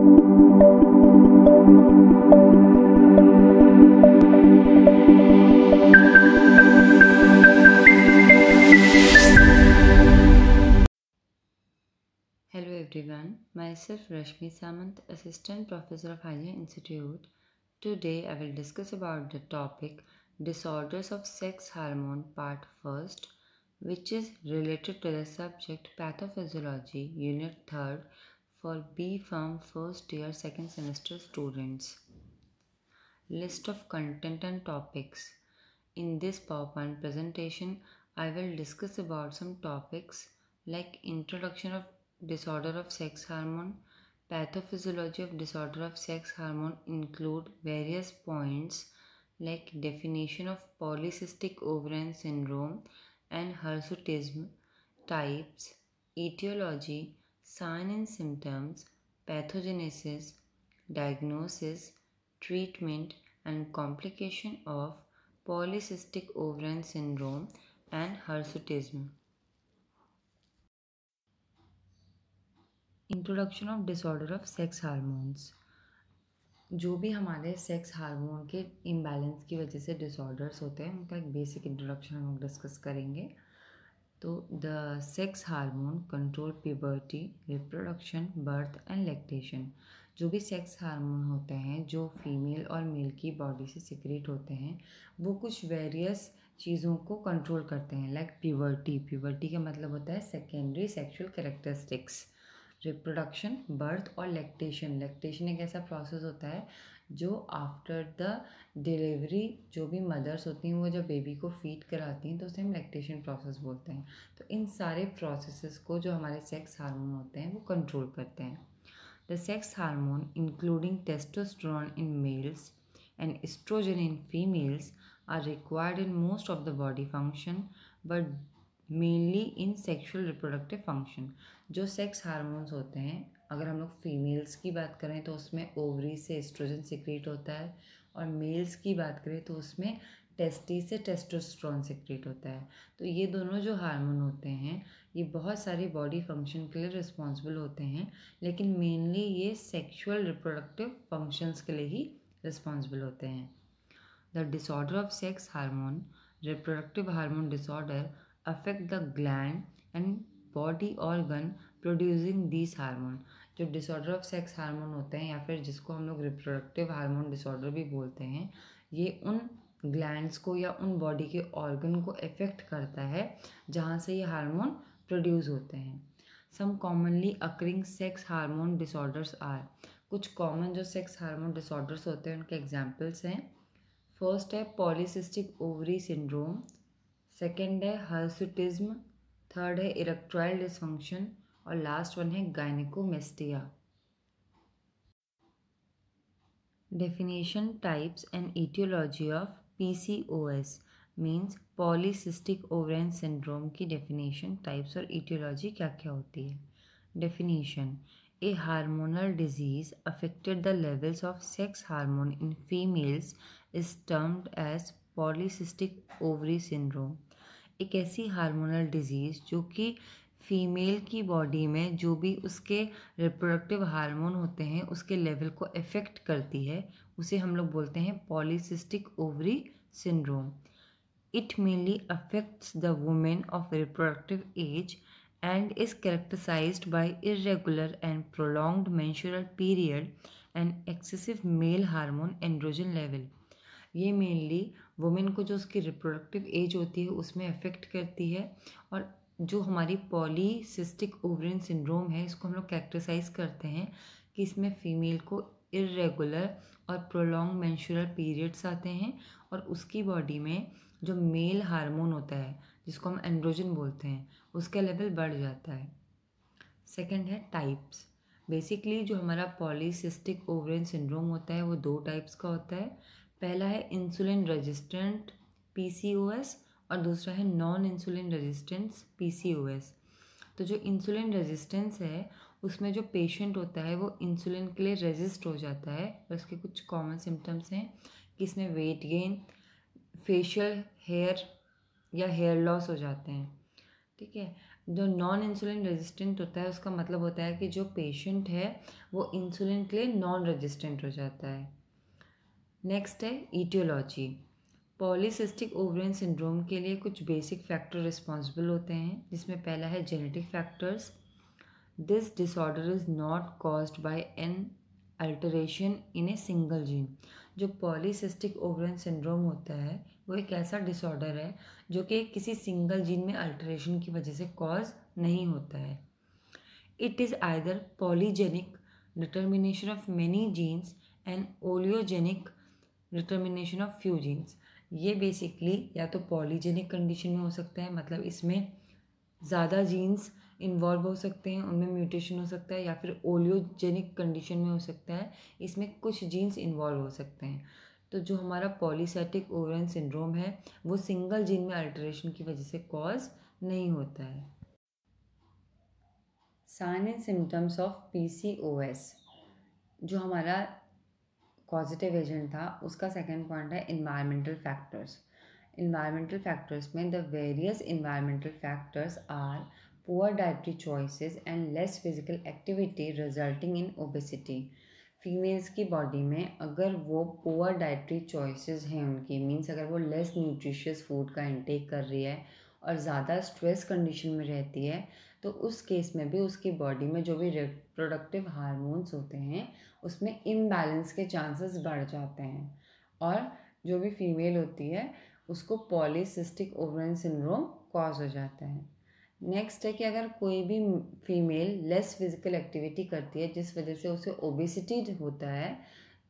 Hello everyone, myself Rashmi Samant, Assistant Professor of Higher Institute. Today I will discuss about the topic Disorders of Sex Hormone Part 1st which is related to the subject Pathophysiology Unit 3rd for B firm first year second semester students. List of content and topics. In this PowerPoint presentation, I will discuss about some topics like introduction of disorder of sex hormone, pathophysiology of disorder of sex hormone include various points like definition of polycystic ovarian syndrome and hirsutism, types, etiology, sign and symptoms, pathogenesis, diagnosis, treatment and complication of polycystic ovarian syndrome and hirsutism. Introduction of disorder of sex hormones जो भी हमारे sex hormone के imbalance की वजह से disorders होते हैं उनका एक बेसिक इंट्रोडक्शन हम लोग डिस्कस करेंगे तो the sex hormone control puberty reproduction birth and lactation जो भी सेक्स हार्मोन होते हैं जो फीमेल और मेल की बॉडी से सिक्रेट होते हैं वो कुछ वेरियस चीज़ों को कंट्रोल करते हैं लाइक प्यूबर्टी प्यूबर्टी का मतलब होता है secondary sexual characteristics reproduction birth और लैक्टेशन लैक्टेशन एक ऐसा प्रोसेस होता है जो आफ्टर द डिलीवरी जो भी मदर्स होती हैं वो जब बेबी को फीड कराती हैं तो उसे हम लैक्टेशन प्रोसेस बोलते हैं तो इन सारे प्रोसेसेस को जो हमारे सेक्स हार्मोन होते हैं वो कंट्रोल करते हैं the sex hormone including testosterone in males and estrogen in females are required in most of the body function but mainly in sexual reproductive function जो सेक्स हारमोन्स होते हैं अगर हम लोग फीमेल्स की बात करें तो उसमें ओवरी से एस्ट्रोजन सिक्रिएट होता है और मेल्स की बात करें तो उसमें टेस्टी से टेस्टोस्ट्रॉन सिक्रिएट होता है तो ये दोनों जो हार्मोन होते हैं ये बहुत सारे बॉडी फंक्शन के लिए रिस्पॉन्सिबल होते हैं लेकिन मेनली ये सेक्शुअल रिप्रोडक्टिव फंक्शंस के लिए ही रिस्पॉन्सिबल होते हैं the disorder of sex hormone reproductive hormone disorder affect the gland and body organ producing this hormone जो डिसऑर्डर ऑफ सेक्स हार्मोन होते हैं या फिर जिसको हम लोग रिप्रोडक्टिव हार्मोन डिसऑर्डर भी बोलते हैं ये उन ग्लैंड्स को या उन बॉडी के ऑर्गन को इफ़ेक्ट करता है जहाँ से ये हार्मोन प्रोड्यूस होते हैं some commonly occurring sex hormone disorders are कुछ कॉमन जो सेक्स हार्मोन डिसऑर्डर्स होते हैं उनके एग्जाम्पल्स हैं फर्स्ट है पॉलिसिस्टिक ओवरी सिंड्रोम सेकेंड है हर्सुटिज्म थर्ड है इरेक्ट्राइल डिसफंक्शन और लास्ट वन है gynaecomastia definition types and aetiology of P C O S means polycystic ovarian syndrome की डेफिनेशन टाइप्स और एटियोलॉजी क्या क्या होती है definition a hormonal disease affected the levels of sex hormone in females is termed as polycystic ovary syndrome एक ऐसी hormonal disease जो कि फीमेल की बॉडी में जो भी उसके रिप्रोडक्टिव हार्मोन होते हैं उसके लेवल को इफ़ेक्ट करती है उसे हम लोग बोलते हैं polycystic ovary syndrome it mainly affects the women of reproductive age and is characterized by irregular and prolonged menstrual period and excessive male hormone androgen level ये मेनली वुमेन को जो उसकी रिप्रोडक्टिव एज होती है उसमें अफेक्ट करती है और जो हमारी पॉलीसिस्टिक ओवरिन सिंड्रोम है इसको हम लोग कैरेक्टराइज करते हैं कि इसमें फीमेल को इरेगुलर और प्रोलॉन्ग मैंशुरल पीरियड्स आते हैं और उसकी बॉडी में जो मेल हार्मोन होता है जिसको हम एंड्रोजन बोलते हैं उसका लेवल बढ़ जाता है सेकंड है टाइप्स बेसिकली जो हमारा पॉलीसिस्टिक ओवरियन सिंड्रोम होता है वो दो टाइप्स का होता है पहला है इंसुलिन रेजिस्टेंट पीसीओएस और दूसरा है नॉन इंसुलिन रेजिस्टेंस पी तो जो इंसुलिन रेजिस्टेंस है उसमें जो पेशेंट होता है वो इंसुलिन के लिए रेजिस्ट हो जाता है और उसके कुछ कॉमन सिम्टम्स हैं कि इसमें वेट गेन फेशियल हेयर या हेयर लॉस हो जाते हैं ठीक है जो नॉन इंसुलिन रेजिस्टेंट होता है उसका मतलब होता है कि जो पेशेंट है वो इंसुलिन के लिए नॉन रेजिस्टेंट हो जाता है नेक्स्ट है ईटियोलॉजी पॉलीसिस्टिक ओवरियन सिंड्रोम के लिए कुछ बेसिक फैक्टर रिस्पॉन्सिबल होते हैं जिसमें पहला है genetic factors this disorder is not caused by an alteration in a single gene जो पॉलीसिस्टिक ओवरियन सिंड्रोम होता है वो एक ऐसा डिसऑर्डर है जो कि किसी सिंगल जीन में अल्टरेशन की वजह से कॉज नहीं होता है it is either polygenic determination of many genes and oligogenic determination of few genes ये बेसिकली या तो पॉलीजेनिक कंडीशन में हो सकता है मतलब इसमें ज़्यादा जीन्स इन्वॉल्व हो सकते हैं उनमें म्यूटेशन हो सकता है या फिर ओलियोजेनिक कंडीशन में हो सकता है इसमें कुछ जीन्स इन्वॉल्व हो सकते हैं तो जो हमारा पॉलीसेटिक ओवरन सिंड्रोम है वो सिंगल जीन में अल्ट्रेशन की वजह से कॉज नहीं होता है sign and symptoms of P जो हमारा पॉजिटिव एजेंट था उसका सेकेंड पॉइंट है इन्वायरमेंटल फैक्टर्स इन्वायरमेंटल फैक्टर्स में the various environmental factors are poor dietary choices and less physical activity resulting in obesity females की बॉडी में अगर वो पुअर डाइटरी चॉइसेस हैं उनकी मीन्स अगर वो लेस न्यूट्रिशियस फूड का इंटेक कर रही है और ज़्यादा स्ट्रेस कंडीशन में रहती है तो उस केस में भी उसकी बॉडी में जो भी रिप्रोडक्टिव हारमोन्स होते हैं उसमें इम्बैलेंस के चांसेस बढ़ जाते हैं और जो भी फीमेल होती है उसको पॉलीसिस्टिक ओवरन सिंड्रोम कॉज हो जाता है नेक्स्ट है कि अगर कोई भी फीमेल लेस फिजिकल एक्टिविटी करती है जिस वजह से उसे ओबेसिटी होता है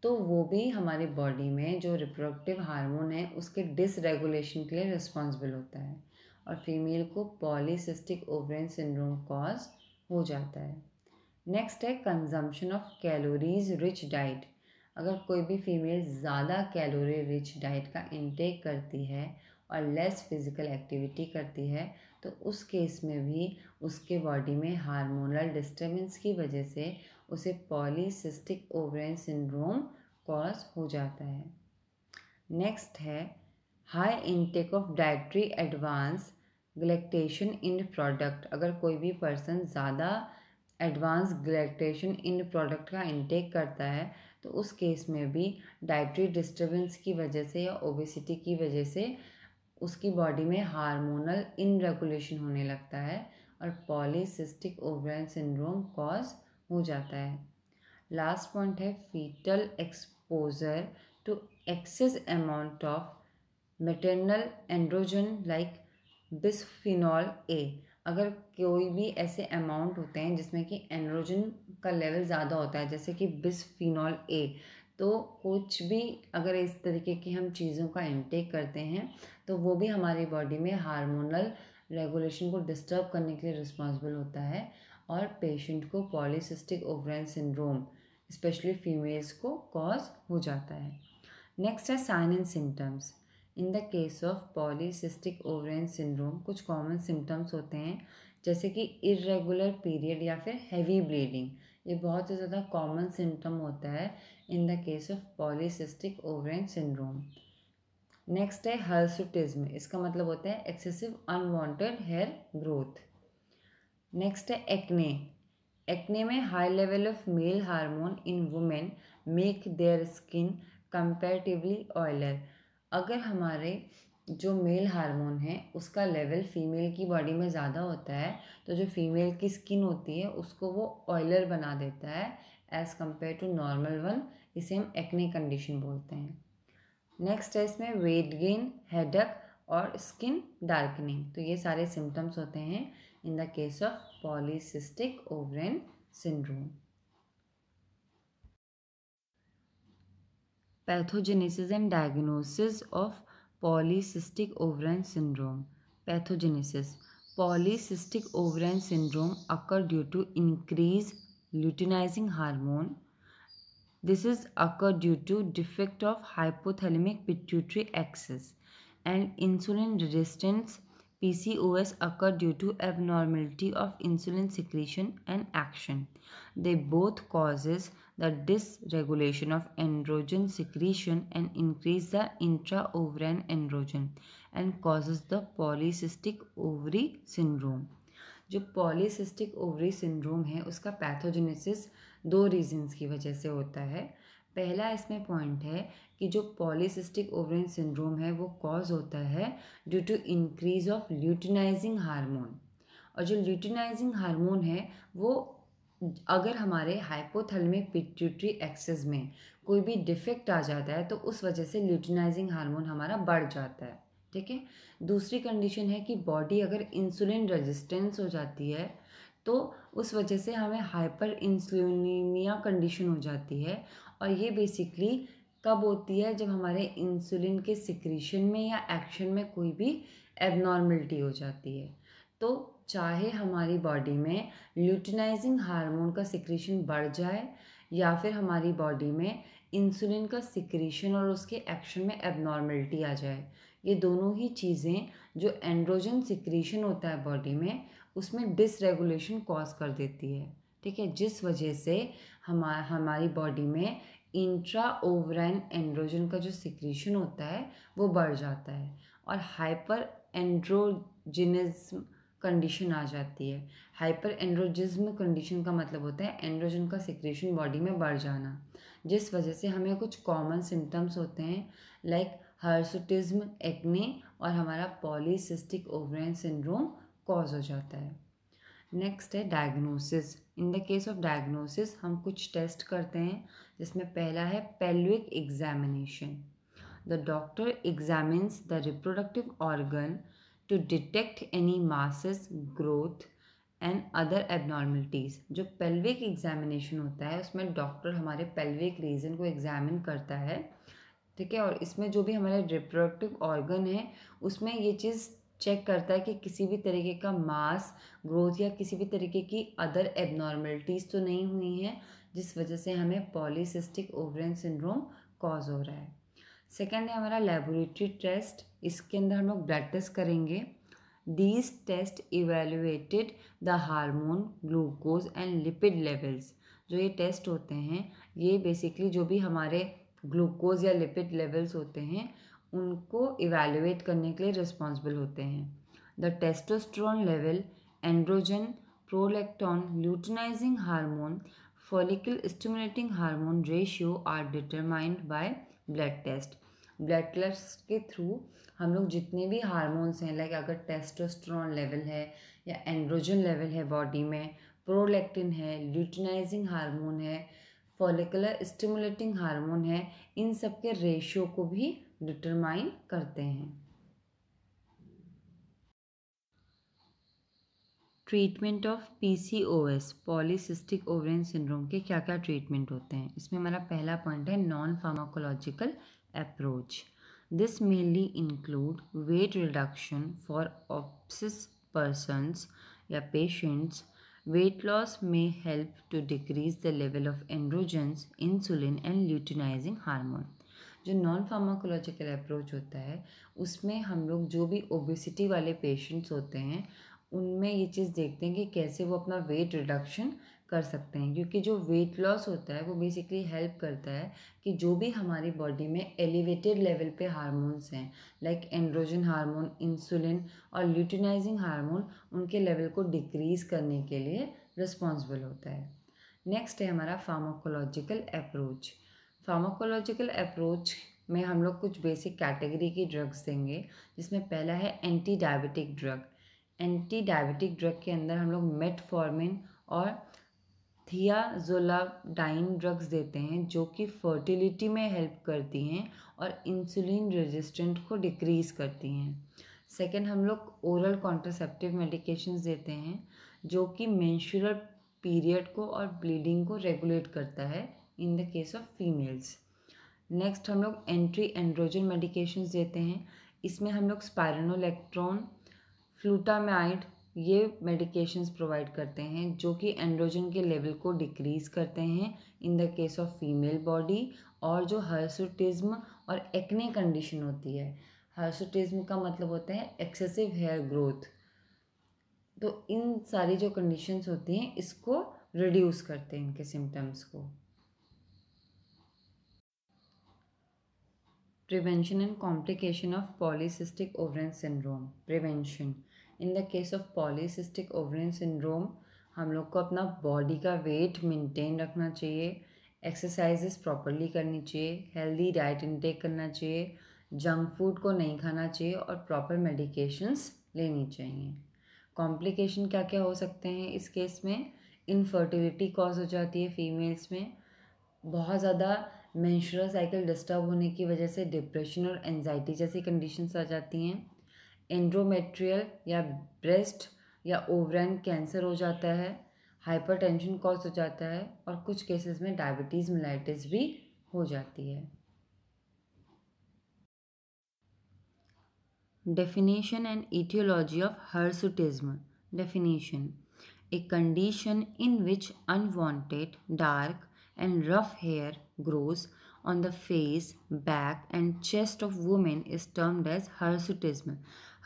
तो वो भी हमारी बॉडी में जो रिप्रोडक्टिव हार्मोन है उसके डिसरेगुलेशन के लिए रिस्पॉन्सिबल होता है और फीमेल को पॉलीसिस्टिक ओवरेन सिंड्रोम कॉज हो जाता है नेक्स्ट है consumption of calories rich diet अगर कोई भी फीमेल ज़्यादा कैलोरी रिच डाइट का इंटेक करती है और लेस फिज़िकल एक्टिविटी करती है तो उस केस में भी उसके बॉडी में हार्मोनल डिस्टर्बेंस की वजह से उसे पॉलीसिस्टिक ओवरेन सिंड्रोम कॉज हो जाता है नेक्स्ट है high intake of dietary advanced glycation end product अगर कोई भी पर्सन ज़्यादा एडवांस ग्लैक्टेशन इन प्रोडक्ट का इनटेक करता है तो उस केस में भी डाइट्री डिस्टरबेंस की वजह से या ओबेसिटी की वजह से उसकी बॉडी में हार्मोनल इनरेगुलेशन होने लगता है और पॉलीसिस्टिक ओवरन सिंड्रोम कॉज हो जाता है लास्ट पॉइंट है foetal exposure to excess amount of maternal androgen like bisphenol A अगर कोई भी ऐसे अमाउंट होते हैं जिसमें कि एंड्रोजन का लेवल ज़्यादा होता है जैसे कि बिसफिनॉल ए तो कुछ भी अगर इस तरीके की हम चीज़ों का इनटेक करते हैं तो वो भी हमारी बॉडी में हार्मोनल रेगुलेशन को डिस्टर्ब करने के लिए रिस्पॉन्सिबल होता है और पेशेंट को polycystic ovarian syndrome specially females को कॉज हो जाता है नेक्स्ट है sign and symptoms in the case of polycystic ovarian syndrome कुछ कॉमन सिम्टम्स होते हैं जैसे कि इरेगुलर पीरियड या फिर हैवी ब्लीडिंग ये बहुत ही ज़्यादा कॉमन सिम्टम होता है in the case of polycystic ovarian syndrome next है हर्सुटिज्म इसका मतलब होता है excessive unwanted hair growth next है एक्ने एक्ने में high level of male hormone in women make their skin comparatively oilier अगर हमारे जो मेल हार्मोन है उसका लेवल फीमेल की बॉडी में ज़्यादा होता है तो जो फीमेल की स्किन होती है उसको वो ऑयलर बना देता है as compare to normal one इसे हम एक्ने कंडीशन बोलते हैं नेक्स्ट है इसमें वेट गेन हेडक और स्किन डार्कनिंग तो ये सारे सिम्टम्स होते हैं in the case of polycystic ovarian syndrome pathogenesis and diagnosis of polycystic ovarian syndrome pathogenesis polycystic ovarian syndrome occur due to increased luteinizing hormone this is occur due to defect of hypothalamic pituitary axis and insulin resistance PCOS occur due to abnormality of insulin secretion and action. They both causes the dysregulation of androgen secretion and increase the intra-ovarian androgen and causes the polycystic ovary syndrome जो polycystic ovary syndrome है उसका pathogenesis दो reasons की वजह से होता है पहला इसमें पॉइंट है कि जो पॉलीसिस्टिक ओवरिन सिंड्रोम है वो कॉज होता है due to increase of luteinizing hormone और जो ल्यूटिनाइजिंग हार्मोन है वो अगर हमारे हाइपोथलमिक पिट्यूटरी एक्सेस में कोई भी डिफेक्ट आ जाता है तो उस वजह से ल्यूटिनाइजिंग हार्मोन हमारा बढ़ जाता है ठीक है दूसरी कंडीशन है कि बॉडी अगर इंसुलिन रेजिस्टेंस हो जाती है तो उस वजह से हमें हाइपर इंसुलिनिया कंडीशन हो जाती है और ये बेसिकली कब होती है जब हमारे इंसुलिन के सिक्रीशन में या एक्शन में कोई भी एबनॉर्मलिटी हो जाती है तो चाहे हमारी बॉडी में ल्यूटिनाइजिंग हार्मोन का सिक्रीशन बढ़ जाए या फिर हमारी बॉडी में इंसुलिन का सिक्रीशन और उसके एक्शन में एबनॉर्मेलिटी आ जाए ये दोनों ही चीज़ें जो एंड्रोजन सिक्रीशन होता है बॉडी में उसमें डिसरेगुलेशन कॉज कर देती है ठीक है जिस वजह से हमा हमारी बॉडी में इंट्रा ओवराइन एंड्रोजन का जो सिक्रीशन होता है वो बढ़ जाता है और हाइपर एंड्रोजिनिज्म कंडीशन आ जाती है हाइपर एंड्रोजिज्म कंडीशन का मतलब होता है एंड्रोजन का सिक्रेशन बॉडी में बढ़ जाना जिस वजह से हमें कुछ कॉमन सिम्टम्स होते हैं लाइक हर्सुटिज्म एक्ने और हमारा पॉलीसिस्टिक ओवरेन सिंड्रोम कॉज हो जाता है नेक्स्ट है diagnosis in the case of diagnosis हम कुछ टेस्ट करते हैं जिसमें पहला है pelvic examination the doctor examines the reproductive organ to detect any masses growth and other abnormalities जो पेल्विक एग्जामिनेशन होता है उसमें डॉक्टर हमारे पेल्विक रीजन को एग्जामिन करता है ठीक है और इसमें जो भी हमारे रिप्रोडक्टिव ऑर्गन है उसमें ये चीज़ चेक करता है कि किसी भी तरीके का मास ग्रोथ या किसी भी तरीके की अदर एबनॉर्मलिटीज़ तो नहीं हुई हैं जिस वजह से हमें पॉलीसिस्टिक ओवरन सिंड्रोम कॉज हो रहा है सेकेंड है हमारा लेबोरेटरी टेस्ट इसके अंदर हम लोग ब्लड टेस्ट करेंगे these test evaluated the hormone glucose and lipid levels जो ये टेस्ट होते हैं ये बेसिकली जो भी हमारे ग्लूकोज या लिपिड लेवल्स होते हैं उनको इवेलुएट करने के लिए रिस्पॉन्सिबल होते हैं the testosterone level androgen prolactin luteinizing hormone follicle stimulating hormone ratio are determined by blood test blood test के थ्रू हम लोग जितने भी हार्मोन्स हैं लाइक अगर टेस्टोस्ट्रॉन लेवल है या एंड्रोजन लेवल है बॉडी में प्रोलैक्टिन है ल्यूटिनाइजिंग हार्मोन है फॉलिकुलर स्टिमुलेटिंग हार्मोन है इन सब के रेशियो को भी डिटरमाइन करते हैं treatment of P C O S polycystic ovarian syndrome के क्या क्या ट्रीटमेंट होते हैं इसमें हमारा पहला पॉइंट है non pharmacological approach. This mainly include weight reduction for obese persons or patients. Weight loss may help to decrease the level of androgens, insulin and luteinizing hormone. जो नॉन फार्माकोलॉजिकल अप्रोच होता है उसमें हम लोग जो भी obesity वाले patients होते हैं उनमें ये चीज़ देखते हैं कि कैसे वो अपना वेट रिडक्शन कर सकते हैं क्योंकि जो वेट लॉस होता है वो बेसिकली हेल्प करता है कि जो भी हमारी बॉडी में एलिवेटेड लेवल पे हार्मोन्स हैं लाइक एंड्रोजन हार्मोन इंसुलिन और ल्यूटिनाइजिंग हार्मोन उनके लेवल को डिक्रीज़ करने के लिए रिस्पॉन्सिबल होता है नेक्स्ट है हमारा फार्माकोलॉजिकल अप्रोच फार्माकोलॉजिकल अप्रोच में हम लोग कुछ बेसिक कैटेगरी की ड्रग्स देंगे जिसमें पहला है anti diabetic drug anti diabetic drug के अंदर हम लोग मेटफॉर्मिन और थियाजोलाडाइन ड्रग्स देते हैं जो कि फर्टिलिटी में हेल्प करती हैं और इंसुलिन रेजिस्टेंट को डिक्रीज़ करती हैं सेकेंड हम लोग ओरल कॉन्ट्रासेप्टिव मेडिकेशंस देते हैं जो कि मेंशुरल पीरियड को और ब्लीडिंग को रेगुलेट करता है in the case of females next हम लोग एंट्री एंड्रोजन मेडिकेशंस देते हैं इसमें हम लोग स्पायरनोलेक्ट्रॉन फ्लूटामाइड ये मेडिकेशंस प्रोवाइड करते हैं जो कि एंड्रोजन के लेवल को डिक्रीज़ करते हैं in the case of female body और जो हर्सुटिज़्म और एक्ने कंडीशन होती है हर्सुटिज़्म का मतलब होता है एक्सेसिव हेयर ग्रोथ तो इन सारी जो कंडीशंस होती हैं इसको रिड्यूस करते हैं इनके सिम्टम्स को prevention and complication of polycystic ovarian syndrome prevention in the case of polycystic ovarian syndrome हम लोग को अपना बॉडी का वेट मेंटेन रखना चाहिए एक्सरसाइजेस प्रॉपरली करनी चाहिए हेल्दी डाइट इनटेक करना चाहिए जंक फूड को नहीं खाना चाहिए और प्रॉपर मेडिकेशंस लेनी चाहिए कॉम्प्लिकेशन क्या क्या हो सकते हैं इस केस में इनफर्टिलिटी कॉज हो जाती है फीमेल्स में बहुत ज़्यादा मैंशुरल साइकिल डिस्टर्ब होने की वजह से डिप्रेशन और एनजाइटी जैसी कंडीशंस आ जाती हैं एंड्रोमेट्रियल या ब्रेस्ट या ओवरन कैंसर हो जाता है हाइपरटेंशन कॉज हो जाता है और कुछ केसेस में डायबिटीज़ मिलाइटिस भी हो जाती है definition and etiology of hirsutism definition a condition in which unwanted dark and rough hair grows on the face, back and chest of women is termed as hirsutism.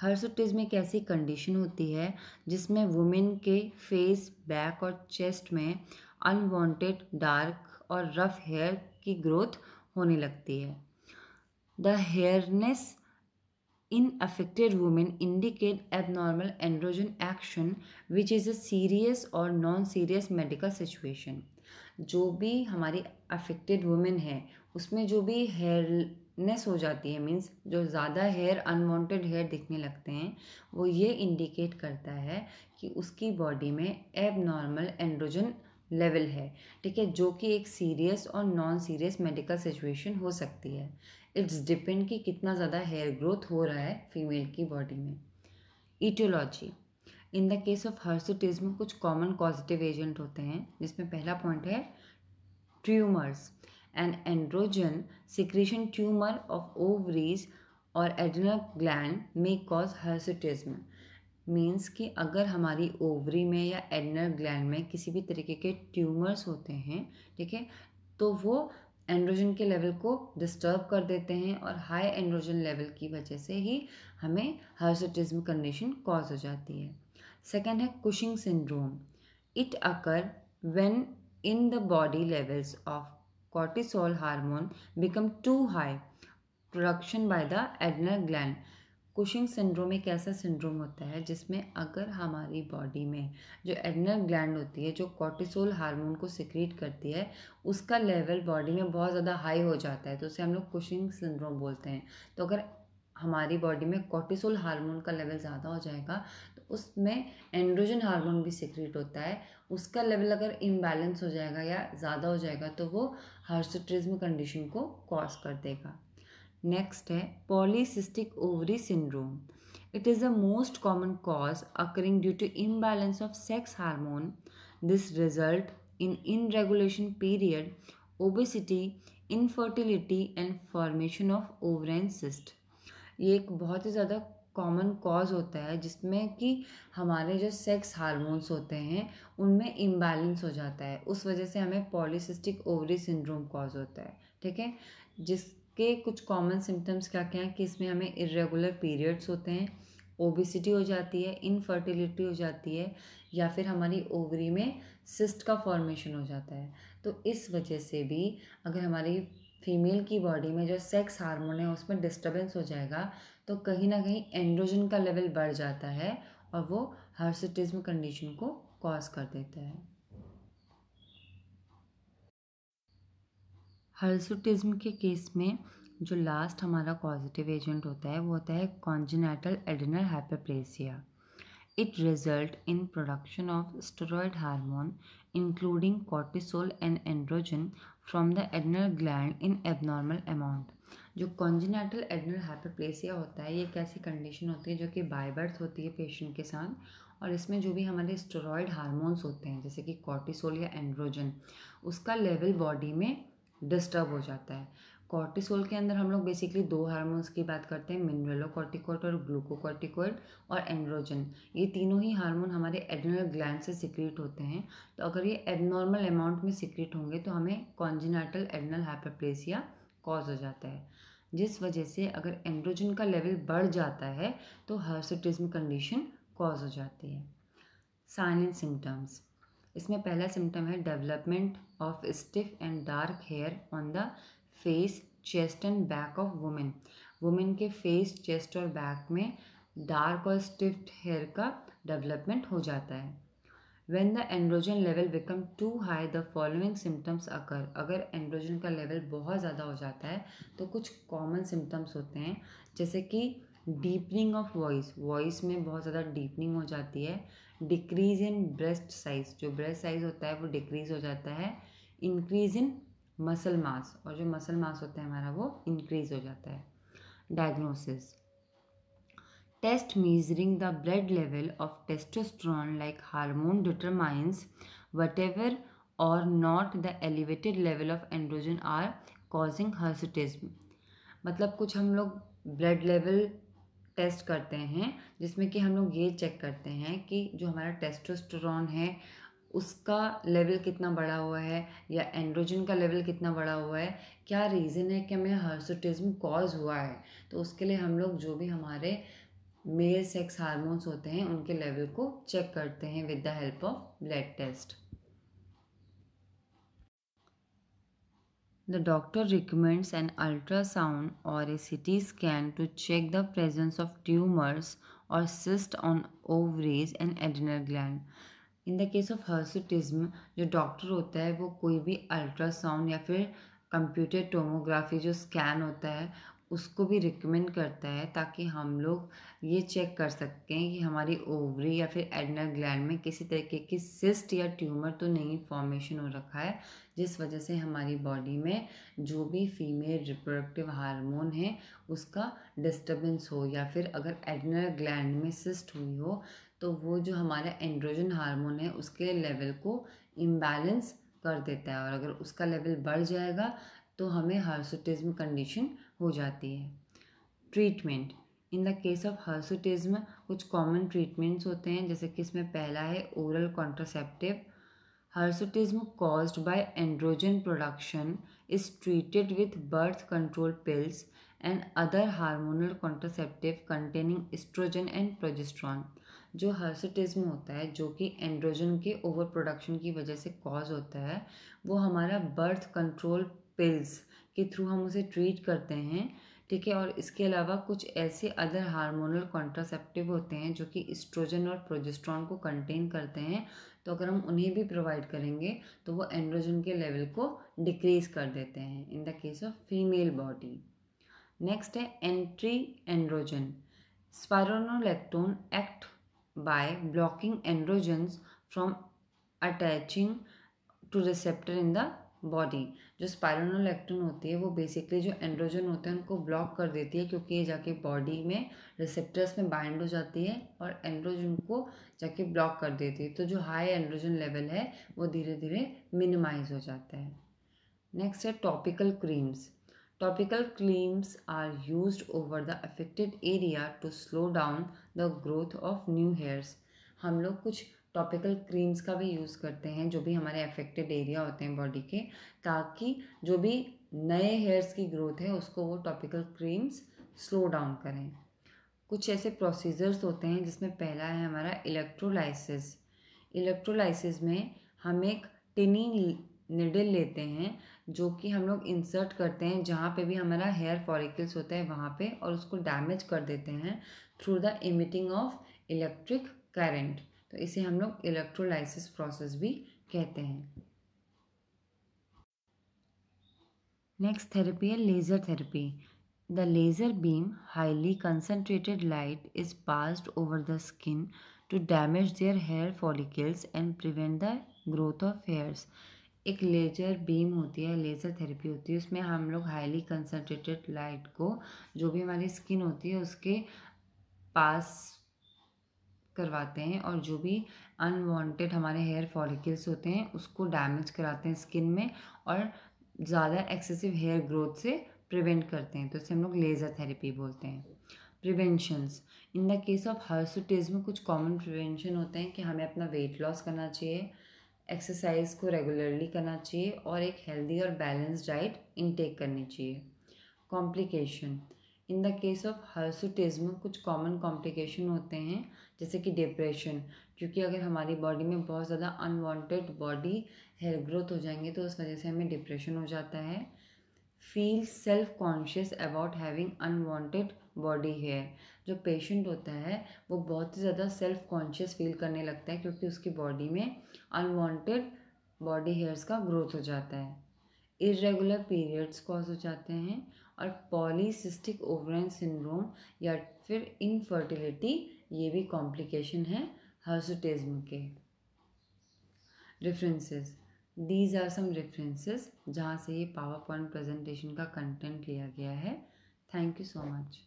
Hirsutism एक ऐसी condition होती है जिसमें women के face back और chest में unwanted dark और rough hair की ग्रोथ होने लगती है the hairiness in affected women indicate abnormal androgen action which is a serious or non serious medical situation जो भी हमारी अफेक्टेड वुमेन है उसमें जो भी हेयरनेस हो जाती है मीन्स जो ज़्यादा हेयर अनवांटेड हेयर दिखने लगते हैं वो ये इंडिकेट करता है कि उसकी बॉडी में एब नॉर्मल एंड्रोजन लेवल है ठीक है जो कि एक सीरियस और नॉन सीरियस मेडिकल सिचुएशन हो सकती है इट्स डिपेंड कि कितना ज़्यादा हेयर ग्रोथ हो रहा है फीमेल की बॉडी में etiology in the case of hirsutism कुछ कॉमन पॉजिटिव एजेंट होते हैं जिसमें पहला पॉइंट है tumors an androgen secretion tumor of ovaries और एड्रिनल ग्लैंड में कॉज हर्सिटिज्म मीन्स कि अगर हमारी ओवरी में या एडनल ग्लैंड में किसी भी तरीके के ट्यूमर्स होते हैं ठीक है तो वो एंड्रोजन के लेवल को डिस्टर्ब कर देते हैं और हाई एंड्रोजन लेवल की वजह से ही हमें हर्सटिज्म कंडीशन कॉज हो जाती है सेकेंड है Cushing syndrome it occur when in the body levels of cortisol hormone become too high production by the adrenal gland Cushing syndrome एक ऐसा सिंड्रोम होता है जिसमें अगर हमारी बॉडी में जो एडनल ग्लैंड होती है जो कॉर्टिसोल हार्मोन को सिक्रीट करती है उसका लेवल बॉडी में बहुत ज़्यादा हाई हो जाता है तो उसे हम लोग कुशिंग सिंड्रोम बोलते हैं तो अगर हमारी बॉडी में कॉर्टिसोल हार्मोन का लेवल ज़्यादा हो जाएगा तो उसमें एंड्रोजन हार्मोन भी सिक्रीट होता है उसका लेवल अगर इम्बैलेंस हो जाएगा या ज़्यादा हो जाएगा तो वो हार्सोट्रिज्म कंडीशन को कॉज कर देगा नेक्स्ट है polycystic ovary syndrome it is the most common cause occurring due to imbalance of sex hormone this result in irregulation period obesity infertility and formation of ovarian cyst ये एक बहुत ही ज़्यादा common cause होता है जिसमें कि हमारे जो सेक्स हार्मोन्स होते हैं उनमें इम्बैलेंस हो जाता है उस वजह से हमें पॉलिसिस्टिक ओवरी सिंड्रोम कॉज होता है ठीक है जिसके कुछ कॉमन सिम्टम्स क्या क्या हैं कि इसमें हमें इरेगुलर पीरियड्स होते हैं ओबिसिटी हो जाती है इनफर्टिलिटी हो जाती है या फिर हमारी ओवरी में सिस्ट का फॉर्मेशन हो जाता है तो इस वजह से भी अगर हमारी फीमेल की बॉडी में जो सेक्स हार्मोन है उसमें डिस्टर्बेंस हो जाएगा तो कहीं ना कहीं एंड्रोजन का लेवल बढ़ जाता है और वो हर्सिटिज्म कंडीशन को कॉज कर देता है हर्सुटिज्म के केस में जो लास्ट हमारा पॉजिटिव एजेंट होता है वो होता है congenital adrenal hyperplasia it result in production of steroid hormone including cortisol and androgen from the adrenal gland in abnormal amount जो कॉन्जिनेटल एडनल हाइपरप्लेसिया होता है ये एक ऐसी कंडीशन होती है जो कि बाय बर्थ होती है पेशेंट के साथ और इसमें जो भी हमारे स्टेरॉयड हारमोन्स होते हैं जैसे कि कॉर्टिसोल या एंड्रोजन उसका लेवल बॉडी में डिस्टर्ब हो जाता है कॉर्टिसोल के अंदर हम लोग बेसिकली दो हार्मोन्स की बात करते हैं मिनरलोकॉर्टिकोइड और ग्लूकोकॉर्टिकोइड और एंड्रोजन ये तीनों ही हार्मोन हमारे एडनल ग्लैंड से सिक्रीट होते हैं तो अगर ये एबनॉर्मल अमाउंट में सिक्रीट होंगे तो हमें कॉन्जिनाटल एडनल हाइपरप्लेसिया कॉज हो जाता है जिस वजह से अगर एंड्रोजन का लेवल बढ़ जाता है तो हर्सिटिज्म कंडीशन कॉज हो जाती है साइन एंड सिम्टम्स इसमें पहला सिम्टम है development of stiff and dark hair on the face chest and back of women women के फेस चेस्ट और बैक में डार्क और स्टिफ्ट हेयर का डेवलपमेंट हो जाता है when the androgen level become too high the following symptoms occur अगर androgen का लेवल बहुत ज़्यादा हो जाता है तो कुछ कॉमन सिम्टम्स होते हैं जैसे कि डीपनिंग ऑफ वॉइस वॉइस में बहुत ज़्यादा डीपनिंग हो जाती है डिक्रीज इन ब्रेस्ट साइज जो ब्रेस्ट साइज होता है वो डिक्रीज हो जाता है इंक्रीज इन मसल मास और जो मसल मास होता है हमारा वो इंक्रीज हो जाता है diagnosis test measuring the blood level of testosterone like hormone determines whatever or not the elevated level of androgen are causing hirsutism मतलब कुछ हम लोग ब्लड लेवल टेस्ट करते हैं जिसमें कि हम लोग ये चेक करते हैं कि जो हमारा टेस्टोस्टेरॉन है उसका लेवल कितना बढ़ा हुआ है या एंड्रोजन का लेवल कितना बढ़ा हुआ है क्या रीज़न है कि हमें हर्सोटिज्म कॉज हुआ है तो उसके लिए हम लोग जो भी हमारे मेल सेक्स हार्मोन्स होते हैं उनके लेवल को चेक करते हैं with the help of blood test The doctor recommends an ultrasound or a CT scan to check the presence of tumors or cysts on ovaries and adrenal gland. In the case of hirsutism जो doctor होता है वो कोई भी ultrasound या फिर computer tomography जो scan होता है उसको भी रिकमेंड करता है ताकि हम लोग ये चेक कर सकें कि हमारी ओवरी या फिर एडनल ग्लैंड में किसी तरीके की सिस्ट या ट्यूमर तो नहीं फॉर्मेशन हो रखा है जिस वजह से हमारी बॉडी में जो भी फीमेल रिप्रोडक्टिव हार्मोन है उसका डिस्टर्बेंस हो या फिर अगर एडनल ग्लैंड में सिस्ट हुई हो तो वो जो हमारा एंड्रोजन हार्मोन है उसके लेवल को इम्बैलेंस कर देता है और अगर उसका लेवल बढ़ जाएगा तो हमें हर्सोटिज्म कंडीशन हो जाती है treatment in the case of hirsutism कुछ कॉमन ट्रीटमेंट्स होते हैं जैसे कि इसमें पहला है oral contraceptive hirsutism caused by androgen production is treated with birth control pills and other hormonal contraceptive containing estrogen and progesterone जो हर्सटिज़्म होता है जो कि एंड्रोजन के ओवर प्रोडक्शन की वजह से कॉज होता है वो हमारा बर्थ कंट्रोल पिल्स के थ्रू हम उसे ट्रीट करते हैं ठीक है और इसके अलावा कुछ ऐसे अदर हार्मोनल कॉन्ट्रासेप्टिव होते हैं जो कि इस्ट्रोजन और प्रोजेस्ट्रॉन को कंटेन करते हैं तो अगर हम उन्हें भी प्रोवाइड करेंगे तो वो एंड्रोजन के लेवल को डिक्रीज कर देते हैं in the case of female body next है anti androgen spironolactone act by blocking androgens from attaching to receptor in the body जो स्पायरोनोलेक्टिन होती है वो बेसिकली जो एंड्रोजन होते हैं उनको ब्लॉक कर देती है क्योंकि ये जाके बॉडी में रिसेप्टर्स में बाइंड हो जाती है और एंड्रोजन को जाके ब्लॉक कर देती है तो जो हाई एंड्रोजन लेवल है वो धीरे धीरे मिनिमाइज हो जाता है नेक्स्ट है topical creams Topical creams are used over the affected area to slow down the growth of new hairs. हम लोग कुछ टॉपिकल क्रीम्स का भी यूज़ करते हैं जो भी हमारे अफेक्टेड एरिया होते हैं बॉडी के ताकि जो भी नए हेयर्स की ग्रोथ है उसको वो टॉपिकल क्रीम्स स्लो डाउन करें कुछ ऐसे प्रोसीजर्स होते हैं जिसमें पहला है हमारा इलेक्ट्रोलाइसिस इलेक्ट्रोलाइसिस में हम एक टिनी निडल लेते हैं जो कि हम लोग इंसर्ट करते हैं जहाँ पे भी हमारा हेयर फॉलिकल्स होता है वहाँ पे और उसको डैमेज कर देते हैं through the emitting of electric current तो इसे हम लोग इलेक्ट्रोलाइसिस प्रोसेस भी कहते हैं नेक्स्ट थेरेपी है laser therapy the laser beam highly concentrated light is passed over the skin to damage their hair follicles and prevent the growth of hairs एक laser beam होती है लेज़र थेरेपी होती है उसमें हम लोग हाईली कंसनट्रेटेड लाइट को जो भी हमारी स्किन होती है उसके पास करवाते हैं और जो भी अनवांटेड हमारे हेयर फॉलिकल्स होते हैं उसको डैमेज कराते हैं स्किन में और ज़्यादा एक्सेसिव हेयर ग्रोथ से प्रिवेंट करते हैं तो इसे हम लोग लेज़र थेरेपी बोलते हैं preventions in the case of hirsutism में कुछ कॉमन प्रिवेंशन होते हैं कि हमें अपना वेट लॉस करना चाहिए एक्सरसाइज को रेगुलरली करना चाहिए और एक हेल्दी और बैलेंस डाइट इनटेक करनी चाहिए complication in the case of hirsutism कुछ कॉमन कॉम्प्लिकेशन होते हैं जैसे कि डिप्रेशन क्योंकि अगर हमारी बॉडी में बहुत ज़्यादा अनवांटेड बॉडी हेयर ग्रोथ हो जाएंगे तो उस वजह से हमें डिप्रेशन हो जाता है feel self conscious about having unwanted body hair जो पेशेंट होता है वो बहुत ही ज़्यादा सेल्फ कॉन्शियस फील करने लगता है क्योंकि उसकी बॉडी में अनवांटेड बॉडी हेयर्स का ग्रोथ हो जाता है इरेगुलर पीरियड्स कॉज हो जाते हैं और पॉलीसिस्टिक ओवरन सिंड्रोम या फिर इनफर्टिलिटी ये भी कॉम्प्लिकेशन है हर्सोटेज्म के differences these are some references जहाँ से ये पावर पॉइंट प्रेजेंटेशन का कंटेंट लिया गया है थैंक यू सो मच